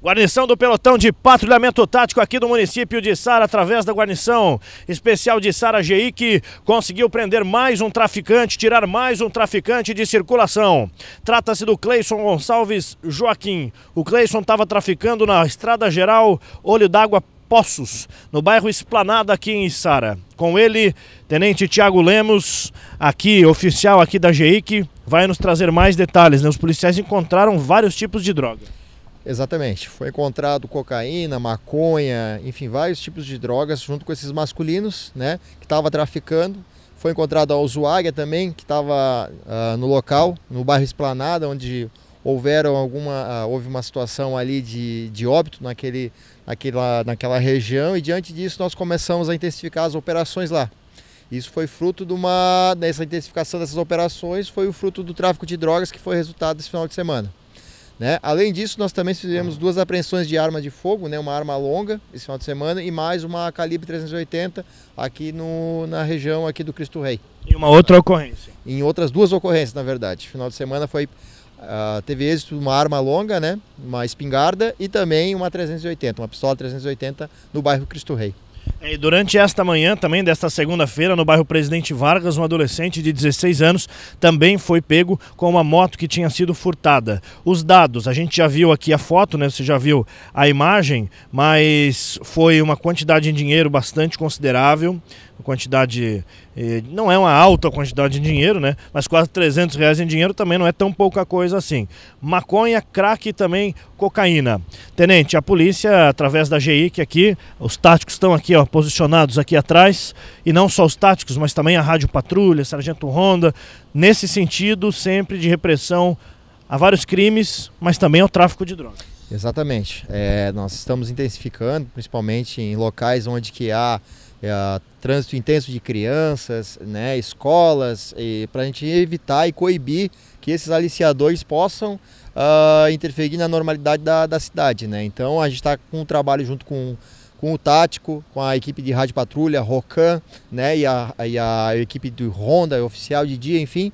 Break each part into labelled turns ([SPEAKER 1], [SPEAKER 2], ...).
[SPEAKER 1] Guarnição do pelotão de patrulhamento tático aqui do município de Sara, através da guarnição especial de Sara GI, que conseguiu prender mais um traficante, tirar mais um traficante de circulação. Trata-se do Cleison Gonçalves Joaquim. O Cleison estava traficando na Estrada Geral Olho d'Água Poços, no bairro Esplanada aqui em Sara. Com ele, Tenente Tiago Lemos, aqui oficial aqui da GIC, vai nos trazer mais detalhes. Né? Os policiais encontraram vários tipos de droga.
[SPEAKER 2] Exatamente. Foi encontrado cocaína, maconha, enfim, vários tipos de drogas junto com esses masculinos, né, que estava traficando. Foi encontrado a usuária também, que estava uh, ah, no local, no bairro Esplanada, onde houveram alguma, uh, houve uma situação ali de, de óbito naquele, naquela, naquela região e diante disso nós começamos a intensificar as operações lá. Isso foi fruto de uma, dessa intensificação dessas operações, foi o fruto do tráfico de drogas que foi resultado desse final de semana. Né? Além disso, nós também fizemos duas apreensões de arma de fogo, né? uma arma longa esse final de semana e mais uma calibre 380 aqui no, na região aqui do Cristo Rei. Em uma outra ocorrência? Em outras duas ocorrências, na verdade. Final de semana foi uh, teve êxito uma arma longa, né? uma espingarda e também uma 380, uma pistola 380 no bairro Cristo Rei. É, e durante esta
[SPEAKER 1] manhã, também desta segunda-feira, no bairro Presidente Vargas, um adolescente de 16 anos também foi pego com uma moto que tinha sido furtada. Os dados, a gente já viu aqui a foto, né? Você já viu a imagem, mas foi uma quantidade de dinheiro bastante considerável, uma quantidade e não é uma alta quantidade de dinheiro, né? Mas quase 300 reais em dinheiro também não é tão pouca coisa assim. Maconha, crack e também cocaína. Tenente, a polícia, através da GIC é aqui, os táticos estão aqui, ó, posicionados aqui atrás. E não só os táticos, mas também a Rádio Patrulha, Sargento Ronda. Nesse sentido, sempre de repressão a vários crimes, mas também ao tráfico de drogas.
[SPEAKER 2] Exatamente. É, nós estamos intensificando, principalmente em locais onde que há é, trânsito intenso de crianças, né, escolas, para a gente evitar e coibir que esses aliciadores possam uh, interferir na normalidade da, da cidade. Né? Então a gente está com um trabalho junto com, com o Tático, com a equipe de Rádio Patrulha, Rocan né, e, a, e a equipe do Honda, oficial de dia, enfim,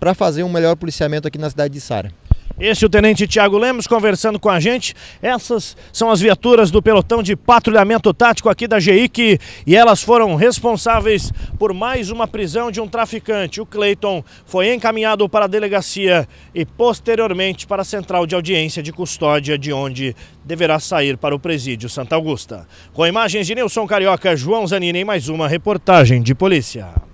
[SPEAKER 2] para fazer um melhor policiamento aqui na cidade de Sara.
[SPEAKER 1] Esse é o Tenente Tiago Lemos conversando com a gente. Essas são as viaturas do pelotão de patrulhamento tático aqui da GIC e elas foram responsáveis por mais uma prisão de um traficante. O Cleiton foi encaminhado para a delegacia e posteriormente para a central de audiência de custódia, de onde deverá sair para o presídio Santa Augusta. Com imagens de Nilson Carioca, João Zanini em mais uma reportagem de polícia.